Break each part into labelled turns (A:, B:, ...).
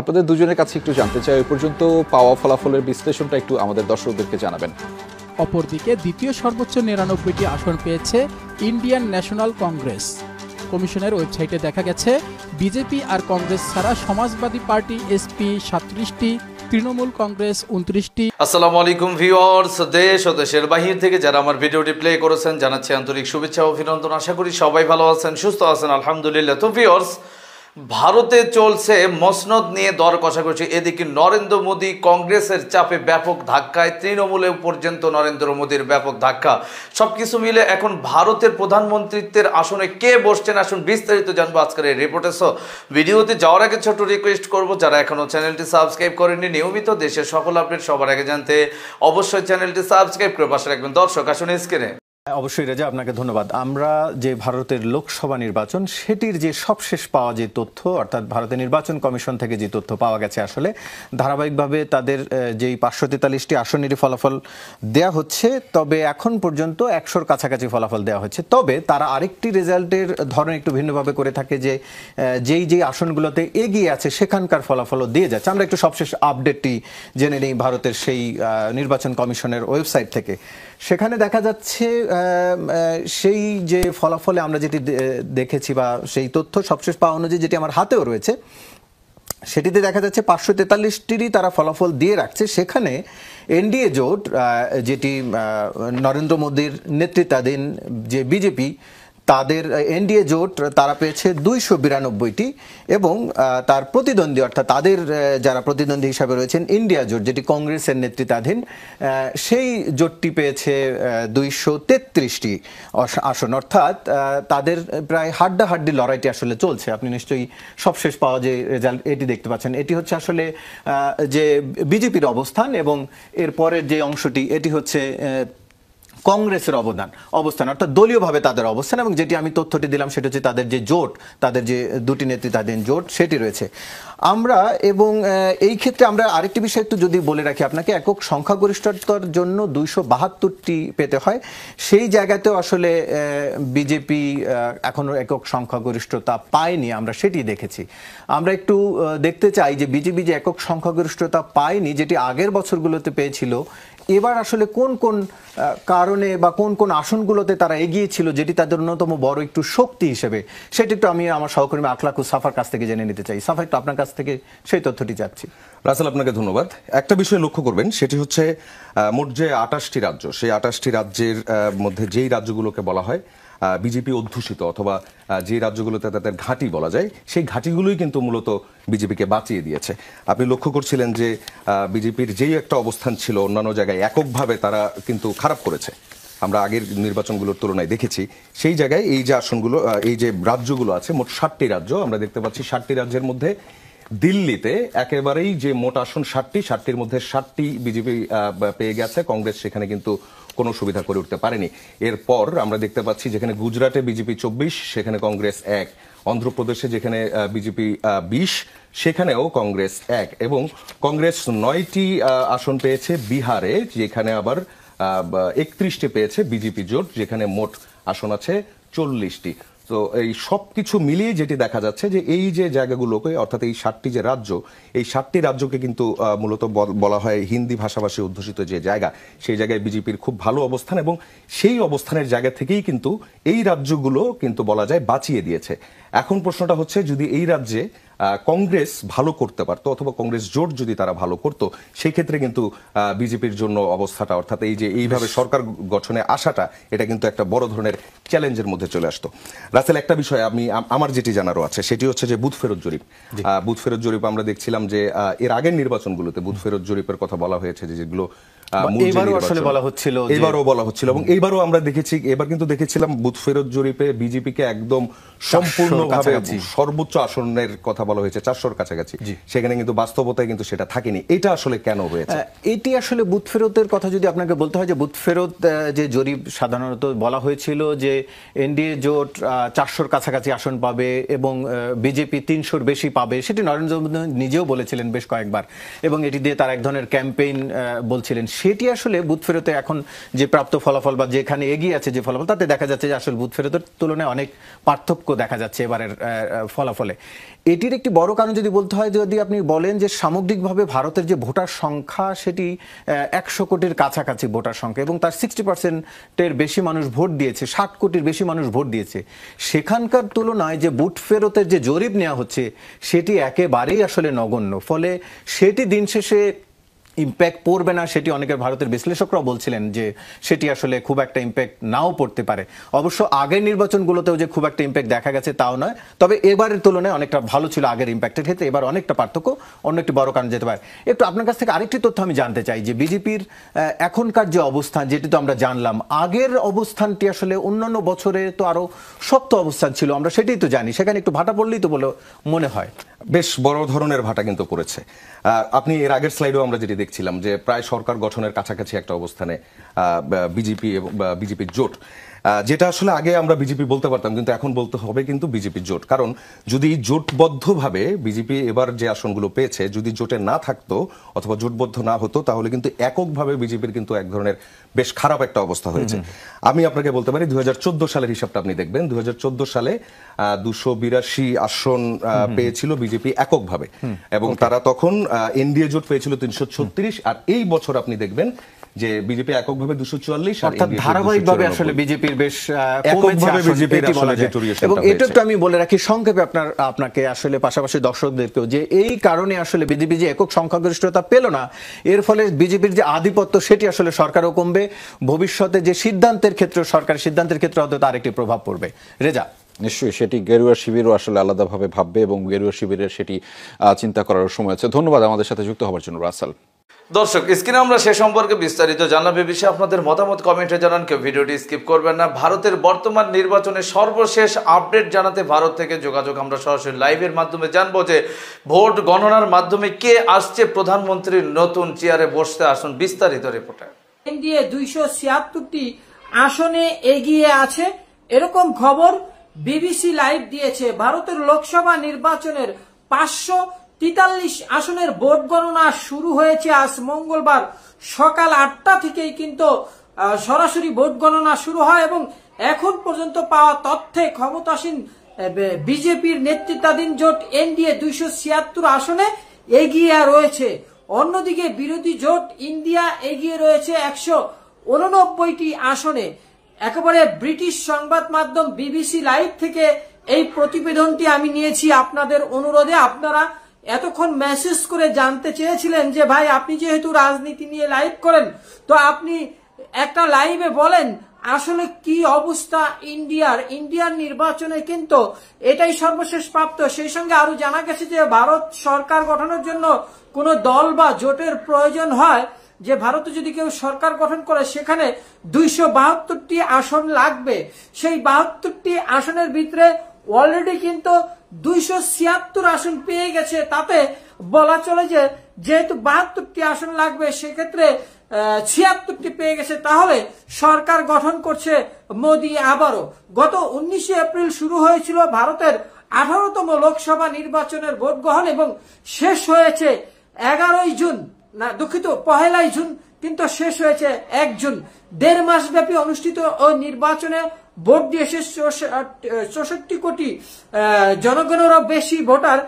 A: আপনাদের দুজনের কাছে একটু জানতে চাই ওই পর্যন্ত পাওয়া ফলাফলের বিশ্লেষণটা একটু আমাদের দর্শকদেরকে
B: জানাবেন অপরদিকে দ্বিতীয় সর্বোচ্চ নিরানব্বইটি আসন পেয়েছে ইন্ডিয়ান ন্যাশনাল কংগ্রেস কমিশনের ওয়েবসাইটে দেখা গেছে বিজেপি আর কংগ্রেস ছাড়া সমাজবাদী পার্টি এসপি সাতত্রিশটি তৃণমূল কংগ্রেস উনত্রিশটি
C: আসসালামু আলাইকুম ভিওয়ার্স দেশ ও দেশের বাহির থেকে যারা আমার ভিডিওটি প্লে করেছেন জানাচ্ছি আন্তরিক শুভেচ্ছা অভিনন্দন আশা করি সবাই ভালো আছেন সুস্থ আছেন আলহামদুলিল্লাহ তো ভিওয়ার্স ভারতে চলছে মসনদ নিয়ে দর কষাকষি এদিকে নরেন্দ্র মোদী কংগ্রেসের চাপে ব্যাপক ধাক্কায় তৃণমূলে পর্যন্ত নরেন্দ্র মোদীর ব্যাপক ধাক্কা সব কিছু মিলে এখন ভারতের প্রধানমন্ত্রীত্বের আসনে কে বসছেন আসুন বিস্তারিত জানবো আজকের এই সহ ভিডিওতে যাওয়ার আগে ছোট রিকোয়েস্ট করব যারা এখনও চ্যানেলটি সাবস্ক্রাইব করেননি নিয়মিত দেশের সকল আপডেট সবার আগে জানতে অবশ্যই চ্যানেলটি সাবস্ক্রাইব করে পাশে রাখবেন দর্শক আসুন স্ক্রিনে
D: অবশ্যই রাজা আপনাকে ধন্যবাদ আমরা যে ভারতের লোকসভা নির্বাচন সেটির যে সবশেষ পাওয়া যে তথ্য অর্থাৎ ভারতের নির্বাচন কমিশন থেকে যে তথ্য পাওয়া গেছে আসলে ধারাবাহিকভাবে তাদের যেই পাঁচশো তেতাল্লিশটি আসনেরই ফলাফল দেয়া হচ্ছে তবে এখন পর্যন্ত একশোর কাছাকাছি ফলাফল দেওয়া হচ্ছে তবে তারা আরেকটি রেজাল্টের ধরন একটু ভিন্নভাবে করে থাকে যে যেই যেই আসনগুলোতে এগিয়ে আছে সেখানকার ফলাফলও দিয়ে যাচ্ছে আমরা একটু সবশেষ আপডেটটি জেনে নিই ভারতের সেই নির্বাচন কমিশনের ওয়েবসাইট থেকে সেখানে দেখা যাচ্ছে সেই যে ফলাফলে আমরা যেটি দেখেছি বা সেই তথ্য সবশেষ পাওয়া অনুযায়ী যেটি আমার হাতেও রয়েছে সেটিতে দেখা যাচ্ছে পাঁচশো তেতাল্লিশটিরই তারা ফলাফল দিয়ে রাখছে সেখানে এনডিএ জোট যেটি নরেন্দ্র মোদীর নেতৃত্বাধীন যে বিজেপি তাদের এনডিএ জোট তারা পেয়েছে দুইশো বিরানব্বইটি এবং তার প্রতিদ্বন্দ্বী অর্থাৎ তাদের যারা প্রতিদ্বন্দ্বী হিসাবে রয়েছেন ইন্ডিয়া জোট যেটি কংগ্রেসের নেতৃত্বাধীন সেই জোটটি পেয়েছে দুইশো তেত্রিশটি আসন অর্থাৎ তাদের প্রায় হাড্ডাহাড্ডি লড়াইটি আসলে চলছে আপনি নিশ্চয়ই সবশেষ পাওয়া যে রেজাল্ট এটি দেখতে পাচ্ছেন এটি হচ্ছে আসলে যে বিজেপির অবস্থান এবং এরপরের যে অংশটি এটি হচ্ছে কংগ্রেসের অবদান অবস্থান অর্থাৎ দলীয়ভাবে তাদের অবস্থান এবং যেটি আমি তথ্যটি দিলাম সেটা হচ্ছে তাদের যে জোট তাদের যে দুটি নেতৃত্বাধীন জোট সেটি রয়েছে আমরা এবং এই ক্ষেত্রে আমরা আরেকটি বিষয় একটু যদি বলে রাখি আপনাকে একক সংখ্যাগরিষ্ঠতার জন্য দুইশো বাহাত্তরটি পেতে হয় সেই জায়গাতেও আসলে বিজেপি এখনও একক সংখ্যাগরিষ্ঠতা পায়নি আমরা সেটি দেখেছি আমরা একটু দেখতে চাই যে বিজেপি যে একক সংখ্যাগরিষ্ঠতা পায়নি যেটি আগের বছরগুলোতে পেয়েছিল এবার আসলে কোন কোন কারণে বা কোন কোন আসনগুলোতে তারা এগিয়ে ছিল যেটি তাদের অন্যতম বড় একটু শক্তি হিসেবে সেটি একটু আমি আমার সহকর্মী আখলাকু সাফার কাছ থেকে জেনে নিতে চাই সাফা একটু আপনার কাছ থেকে
A: সেই তথ্যটি চাচ্ছি রাসেল আপনাকে ধন্যবাদ একটা বিষয় লক্ষ্য করবেন সেটি হচ্ছে মোট যে আটাশটি রাজ্য সেই আটাশটি রাজ্যের মধ্যে যেই রাজ্যগুলোকে বলা হয় বিজেপি অধ্যুষিত অথবা যে রাজ্যগুলোতে তাদের ঘাঁটি বলা যায় সেই ঘাঁটিগুলোই কিন্তু মূলত বিজেপিকে বাঁচিয়ে দিয়েছে আপনি লক্ষ্য করছিলেন যে বিজেপির যেই একটা অবস্থান ছিল অন্যান্য জায়গায় এককভাবে তারা কিন্তু খারাপ করেছে আমরা আগের নির্বাচনগুলোর তুলনায় দেখেছি সেই জায়গায় এই যে আসনগুলো এই যে রাজ্যগুলো আছে মোট ষাটটি রাজ্য আমরা দেখতে পাচ্ছি ষাটটি রাজ্যের মধ্যে দিল্লিতে একেবারেই যে মোট আসন ষাটটি ষাটটির মধ্যে ষাটটি বিজেপি পেয়ে গেছে কংগ্রেস সেখানে কিন্তু কোনো সুবিধা করে উঠতে পারেনি এরপর আমরা দেখতে পাচ্ছি যেখানে গুজরাটে বিজেপি চব্বিশ সেখানে কংগ্রেস এক অন্ধ্রপ্রদেশে যেখানে বিজেপি বিশ সেখানেও কংগ্রেস এক এবং কংগ্রেস নয়টি আসন পেয়েছে বিহারে যেখানে আবার একত্রিশটি পেয়েছে বিজেপি জোট যেখানে মোট আসন আছে চল্লিশটি তো এই সব কিছু মিলিয়ে যেটি দেখা যাচ্ছে যে এই যে জায়গাগুলোকে অর্থাৎ এই সাতটি যে রাজ্য এই সাতটি রাজ্যকে কিন্তু মূলত বলা হয় হিন্দি ভাষাভাষী অধ্যুষিত যে জায়গা সেই জায়গায় বিজেপির খুব ভালো অবস্থান এবং সেই অবস্থানের জায়গা থেকেই কিন্তু এই রাজ্যগুলো কিন্তু বলা যায় বাঁচিয়ে দিয়েছে এখন প্রশ্নটা হচ্ছে যদি এই রাজ্যে কংগ্রেস ভালো করতে পারতো অথবা কংগ্রেস জোট যদি তারা ভালো করতো ক্ষেত্রে কিন্তু বিজেপির জন্য অবস্থাটা অর্থাৎ এই যে এইভাবে সরকার গঠনে আসাটা এটা কিন্তু একটা বড় ধরনের চ্যালেঞ্জের মধ্যে চলে আসতো রাসেল একটা বিষয় আমি আমার যেটি জানারও আছে সেটি হচ্ছে যে বুথ ফেরত জরিপ বুথ ফেরত জরিপ আমরা দেখছিলাম যে এর আগের নির্বাচনগুলোতে বুথ ফেরত জরিপের কথা বলা হয়েছে যেগুলো আসলে বলা হচ্ছিল বলা হচ্ছিল এবং আমরা দেখেছি এবার কিন্তু দেখেছিলাম বুথ ফেরত জরিপে একদম সম্পূর্ণভাবে সর্বোচ্চ আসনের কথা বলা হয়েছে চারশোর কাছাকাছি সেখানে কিন্তু বাস্তবতায় কিন্তু সেটা থাকেনি এটা আসলে কেন হয়েছে
D: এটি আসলে বুথ ফেরতের কথা যদি আপনাকে বলতে হয় যে বুথ ফেরত যে জরিপ সাধারণত বলা হয়েছিল যে এনডিএ জোট চারশোর কাছাকাছি আসন পাবে এবং বিজেপি তিনশোর বেশি পাবে সেটি নরেন্দ্র মোদী নিজেও বলেছিলেন বেশ কয়েকবার এবং এটি দিয়ে তার এক ধরনের ক্যাম্পেইন বলছিলেন সেটি আসলে বুথ ফেরতে এখন যে প্রাপ্ত ফলাফল বা যেখানে এগিয়ে আছে যে ফলাফল তাতে দেখা যাচ্ছে যে আসলে বুথ ফেরতের তুলনায় অনেক পার্থক্য দেখা যাচ্ছে এবারের ফলাফলে এটির একটি বড় কারণ যদি বলতে হয় যদি আপনি বলেন যে সামগ্রিকভাবে ভারতের যে ভোটার সংখ্যা সেটি একশো কোটির কাছাকাছি ভোটার সংখ্যা এবং তার সিক্সটি পার্সেন্টের বেশি মানুষ ভোট দিয়েছে ষাট কোটির বেশি মানুষ ভোট দিয়েছে সেখানকার তুলনায় যে বুট ফেরতের যে জরিপ নেওয়া হচ্ছে সেটি একেবারেই আসলে নগণ্য ফলে সেটি দিন শেষে ইম্প্যাক্ট পড়বে না সেটি অনেকের ভারতের বিশ্লেষকরা বলছিলেন যে সেটি আসলে খুব একটা ইম্প্যাক্ট নাও পড়তে পারে অবশ্য আগের নির্বাচনগুলোতেও যে খুব একটা ইম্প্যাক্ট দেখা গেছে তাও নয় তবে এবারের তুলনায় অনেকটা ভালো ছিল আগের ইম্প্যাক্টের ক্ষেত্রে এবার অনেকটা পার্থক্য অন্য একটি বড় কারণ যেতে পারে একটু আপনার কাছ থেকে আরেকটি তথ্য আমি জানতে চাই যে বিজেপির এখনকার যে অবস্থান যেটি তো আমরা জানলাম আগের অবস্থানটি আসলে অন্যান্য বছরে তো আরও
A: শক্ত অবস্থান ছিল আমরা সেটাই তো জানি সেখানে একটু ভাটা পড়লেই তো বলে মনে হয় বেশ বড় ধরনের ভাটা কিন্তু পড়েছে আপনি এর আগের স্লাইডেও আমরা যেটি দেখি দেখছিলাম যে প্রায় সরকার গঠনের কাছাকাছি একটা অবস্থানে বিজেপি বিজেপির জোট যেটা আসলে আগে আমরা বিজেপি বলতে পারতাম কিন্তু এখন বলতে হবে কিন্তু বিজেপির জোট কারণ যদি জোটবদ্ধভাবে বিজেপি এবার যে আসনগুলো পেয়েছে যদি জোটে না থাকতো অথবা জোটবদ্ধ না হতো তাহলে কিন্তু এককভাবে বিজেপির কিন্তু এক ধরনের বেশ খারাপ একটা অবস্থা হয়েছে আমি আপনাকে বলতে পারি দু সালের হিসাবটা আপনি দেখবেন দু সালে দুশো বিরাশি আসন পেয়েছিল বিজেপি এককভাবে এবং তারা তখন এনডিএ জোট পেয়েছিল তিনশো আর এই বছর আপনি দেখবেন যে বিজেপি এককভাবে দুশো চুয়াল্লিশ অর্থাৎ ধারাবাহিকভাবে আসলে বিজেপির বেশ এককভাবে এবং এটা
D: আমি বলে রাখি সংক্ষেপে আপনার আপনাকে আসলে পাশাপাশি দর্শকদেরকেও যে এই কারণে আসলে বিজেপি যে একক সংখ্যাগরিষ্ঠতা পেল না এর ফলে বিজেপির যে আধিপত্য সেটি আসলে সরকারও কমবে ভবিষ্যতে যে সিদ্ধান্তের ক্ষেত্রে সরকারের সিদ্ধান্তের ক্ষেত্রে হয়তো তার একটি প্রভাব পড়বে
A: রেজা নিশ্চয়ই সেটি গেরুয়া শিবিরও আসলে আলাদাভাবে ভাববে এবং গেরুয়া শিবিরের সেটি চিন্তা করার সময় আছে ধন্যবাদ আমাদের সাথে যুক্ত হওয়ার জন্য রাসাল
C: দর্শক স্ক্রিনে আমরা সে সম্পর্কে বিস্তারিত জানলাম এ বিষয়ে আপনাদের মতামত কমেন্টে জানান কেউ ভিডিওটি স্কিপ করবেন না ভারতের বর্তমান নির্বাচনে সর্বশেষ আপডেট জানাতে ভারত থেকে যোগাযোগ আমরা সরাসরি লাইভের মাধ্যমে জানবো যে ভোট গণনার মাধ্যমে কে আসছে প্রধানমন্ত্রীর নতুন চেয়ারে বসতে আসুন বিস্তারিত রিপোর্টে
B: এনডিএ দুইশো ছিয়াত্তরটি আসনে এগিয়ে আছে এরকম খবর বিবিসি লাইভ দিয়েছে ভারতের লোকসভা নির্বাচনের পাঁচশো তেতাল্লিশ আসনের ভোট গণনা শুরু হয়েছে আজ মঙ্গলবার সকাল আটটা থেকেই কিন্তু সরাসরি ভোট গণনা শুরু হয় এবং এখন পর্যন্ত পাওয়া তথ্যে ক্ষমতাসীন বিজেপির নেতৃত্বাধীন জোট এনডিএ দুইশো ছিয়াত্তর আসনে এগিয়ে রয়েছে অন্যদিকে বিরোধী জোট ইন্ডিয়া এগিয়ে রয়েছে একশো উননব্বইটি আসনে একেবারে ব্রিটিশ সংবাদ মাধ্যম বিবিসি লাইভ থেকে এই প্রতিবেদনটি আমি নিয়েছি আপনাদের অনুরোধে আপনারা এতক্ষণ মেসেজ করে জানতে চেয়েছিলেন যে ভাই আপনি যেহেতু রাজনীতি নিয়ে লাইভ করেন তো আপনি একটা লাইভে বলেন আসলে কি অবস্থা ইন্ডিয়ার ইন্ডিয়ার নির্বাচনে কিন্তু এটাই সর্বশেষ প্রাপ্ত সেই সঙ্গে আরো জানা গেছে যে ভারত সরকার গঠনের জন্য কোনো দল বা জোটের প্রয়োজন হয় যে ভারতে যদি কেউ সরকার গঠন করে সেখানে দুইশো বাহাত্তরটি আসন লাগবে সেই বাহাত্তরটি আসনের ভিতরে অলরেডি কিন্তু দুইশো ছিয়াত্তর আসন পেয়ে গেছে তাতে বলা চলে যে যেহেতু বাহাত্তরটি আসন লাগবে সেক্ষেত্রে ছিয়াত্তরটি পেয়ে গেছে তাহলে সরকার গঠন করছে মোদি আবারও গত উনিশে এপ্রিল শুরু হয়েছিল ভারতের আঠারোতম লোকসভা নির্বাচনের ভোট গ্রহণ এবং শেষ হয়েছে এগারোই জুন না দুঃখিত পহেলাই জুন কিন্তু শেষ হয়েছে এক জুন দেড় মাস ব্যাপী অনুষ্ঠিত ও নির্বাচনে ভোট দিয়েছে চৌষট্টি কোটি জনগণেরও বেশি ভোটার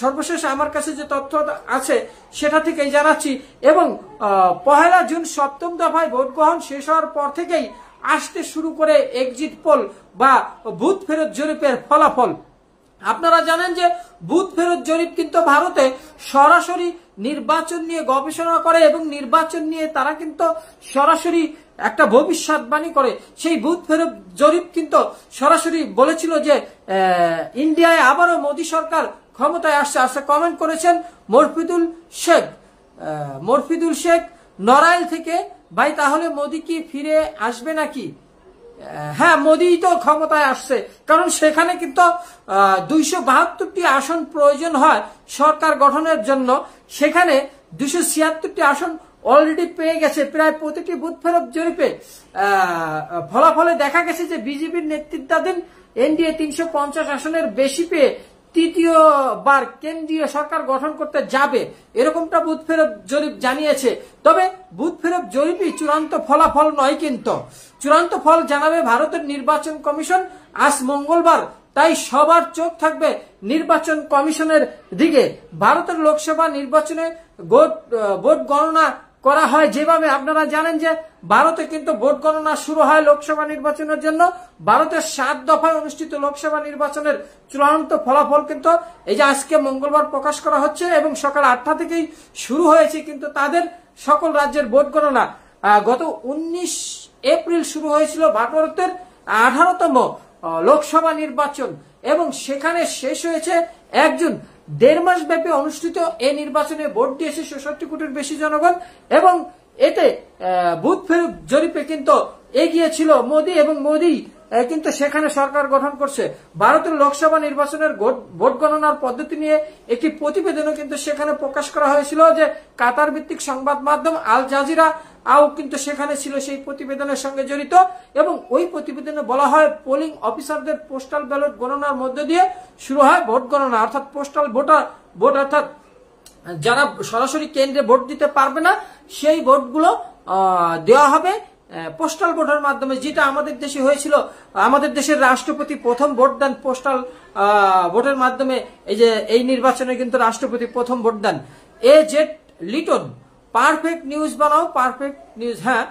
B: সর্বশেষ আমার কাছে যে তথ্য আছে সেটা থেকেই জানাচ্ছি এবং পহেলা জুন সপ্তম দফায় ভোট গ্রহণ শেষ হওয়ার পর থেকেই আসতে শুরু করে এক্সিট পোল বা বুথ ফেরত জরিপের ফলাফল আপনারা জানেন যে বুথ ফেরত জরিপ কিন্তু ভারতে সরাসরি নির্বাচন নিয়ে গবেষণা করে এবং নির্বাচন নিয়ে তারা কিন্তু সরাসরি একটা ভবিষ্যৎবাণী করে সেই বুথ ফেরত জরিপ কিন্তু সরাসরি বলেছিল যে ইন্ডিয়ায় আবারও মোদী সরকার ক্ষমতায় আসছে আসে কমেন্ট করেছেন মরফিদুল শেখ মরফিদুল শেখ নড়াইল থেকে ভাই তাহলে মোদি কি ফিরে আসবে নাকি হ্যাঁ মোদি তো ক্ষমতায় আসছে কারণ সেখানে কিন্তু দুইশো বাহাত্তরটি আসন প্রয়োজন হয় সরকার গঠনের জন্য সেখানে দুশো ছিয়াত্তরটি আসন অলরেডি পেয়ে গেছে প্রায় প্রতিটি বুথ ফেরত জরিপে ফলাফলে দেখা গেছে যে বিজেপির নেতৃত্বাধীন এনডিএ তিনশো পঞ্চাশ আসনের বেশি পেয়ে তৃতীয়বার কেন্দ্রীয় সরকার গঠন করতে যাবে এরকমটা বুথ ফেরত জরিপ জানিয়েছে তবে বুথ ফেরত জরিপই চূড়ান্ত ফলাফল নয় কিন্তু চূড়ান্ত ফল জানাবে ভারতের নির্বাচন কমিশন আজ মঙ্গলবার তাই সবার চোখ থাকবে নির্বাচন কমিশনের দিকে ভারতের লোকসভা নির্বাচনে ভোট গণনা করা হয় যেভাবে আপনারা জানেন যে ভারতে কিন্তু ভোট গণনা শুরু হয় লোকসভা নির্বাচনের জন্য ভারতের সাত দফায় অনুষ্ঠিত লোকসভা নির্বাচনের চূড়ান্ত ফলাফল কিন্তু এই যে আজকে মঙ্গলবার প্রকাশ করা হচ্ছে এবং সকাল আটটা থেকেই শুরু হয়েছে কিন্তু তাদের সকল রাজ্যের ভোট গণনা গত উনিশ এপ্রিল শুরু হয়েছিল ভারতের আঠারোতম লোকসভা নির্বাচন এবং সেখানে শেষ হয়েছে একজন দেড় মাস ব্যাপী অনুষ্ঠিত এ নির্বাচনে ভোট দিয়েছে ষষট্টি কোটির বেশি জনগণ এবং এতে বুথ ফেরত জরিপে কিন্তু এগিয়েছিল মোদী এবং মোদী কিন্তু সেখানে সরকার গঠন করছে ভারতের লোকসভা নির্বাচনের ভোট গণনার পদ্ধতি নিয়ে একটি প্রতিবেদনও কিন্তু সেখানে প্রকাশ করা হয়েছিল যে কাতার ভিত্তিক সংবাদ মাধ্যম আল জাজিরা আও কিন্তু সেখানে ছিল সেই প্রতিবেদনের সঙ্গে জড়িত এবং ওই প্রতিবেদনে বলা হয় পোলিং অফিসারদের পোস্টাল ব্যালট গণনার মধ্য দিয়ে শুরু হয় ভোট গণনা অর্থাৎ পোস্টাল ভোটার ভোট অর্থাৎ যারা সরাসরি কেন্দ্রে ভোট দিতে পারবে না সেই ভোটগুলো দেওয়া হবে পোস্টাল ভোটের মাধ্যমে যেটা আমাদের দেশে হয়েছিল আমাদের দেশের রাষ্ট্রপতি প্রথম ভোট দেন পোস্টাল ভোটের মাধ্যমে এই যে এই নির্বাচনে কিন্তু রাষ্ট্রপতি প্রথম ভোট দেন A Z Liton perfect news বানাও পারফেক্ট নিউজ হ্যাঁ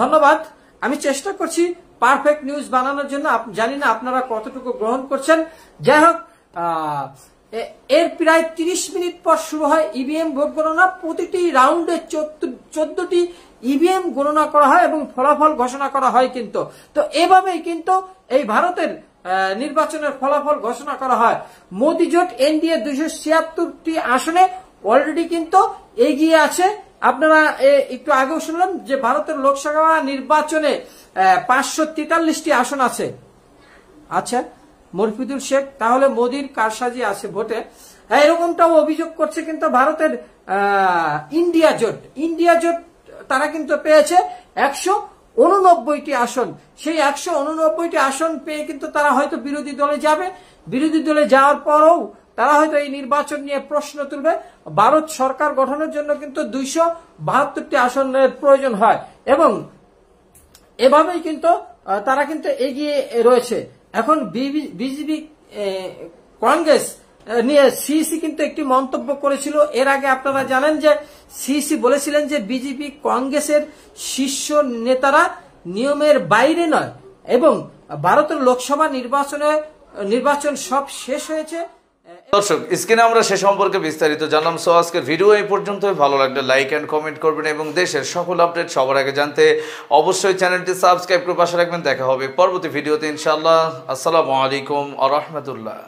B: ধন্যবাদ আমি চেষ্টা করছি পারফেক্ট নিউজ বানানোর জন্য জানি না আপনারা কতটুকু গ্রহণ করছেন যাই হোক এর প্রায় ৩০ মিনিট পর শুরু হয় ইভিএম e ভোট গণনা প্রতিটি রাউন্ডে চোদ্দটি ইভিএম e গণনা করা হয় এবং ফলাফল ঘোষণা করা হয় কিন্তু তো এভাবেই কিন্তু এই ভারতের নির্বাচনের ফলাফল ঘোষণা করা হয় জোট এনডিএ দুইশো ছিয়াত্তরটি আসনে অলরেডি কিন্তু এগিয়ে আছে আপনারা একটু আগেও শুনলাম যে ভারতের লোকসভা নির্বাচনে পাঁচশো তেতাল্লিশটি আসন আছে আচ্ছা মরফিদুল শেখ তাহলে মোদির কারসাজি আছে ভোটে হ্যাঁ, এরকমটাও অভিযোগ করছে কিন্তু ভারতের ইন্ডিয়া জোট ইন্ডিয়া জোট তারা কিন্তু পেয়েছে একশো উননব্বইটি আসন সেই একশো উননব্বইটি আসন পেয়ে কিন্তু তারা হয়তো বিরোধী দলে যাবে বিরোধী দলে যাওয়ার পরও তারা হয়তো এই নির্বাচন নিয়ে প্রশ্ন তুলবে ভারত সরকার গঠনের জন্য কিন্তু দুইশো বাহাত্তরটি আসনের প্রয়োজন হয় এবং এভাবেই কিন্তু তারা কিন্তু এগিয়ে রয়েছে এখন বিজেপি কংগ্রেস নিয়ে সিইসি কিন্তু একটি মন্তব্য করেছিল এর আগে আপনারা জানেন যে সিইসি বলেছিলেন যে বিজেপি কংগ্রেসের শীর্ষ নেতারা নিয়মের বাইরে নয় এবং ভারতের লোকসভা নির্বাচনে নির্বাচন সব শেষ হয়েছে
C: দর্শক স্ক্রিনে আমরা সে সম্পর্কে বিস্তারিত জানলাম সো আজকের ভিডিও এই পর্যন্ত ভালো লাগলে লাইক অ্যান্ড কমেন্ট করবেন এবং দেশের সকল আপডেট সবার আগে জানতে অবশ্যই চ্যানেলটি সাবস্ক্রাইব করে পাশে রাখবেন দেখা হবে পরবর্তী ভিডিওতে ইনশাল্লাহ আসসালামু আলাইকুম আ রহমতুল্লাহ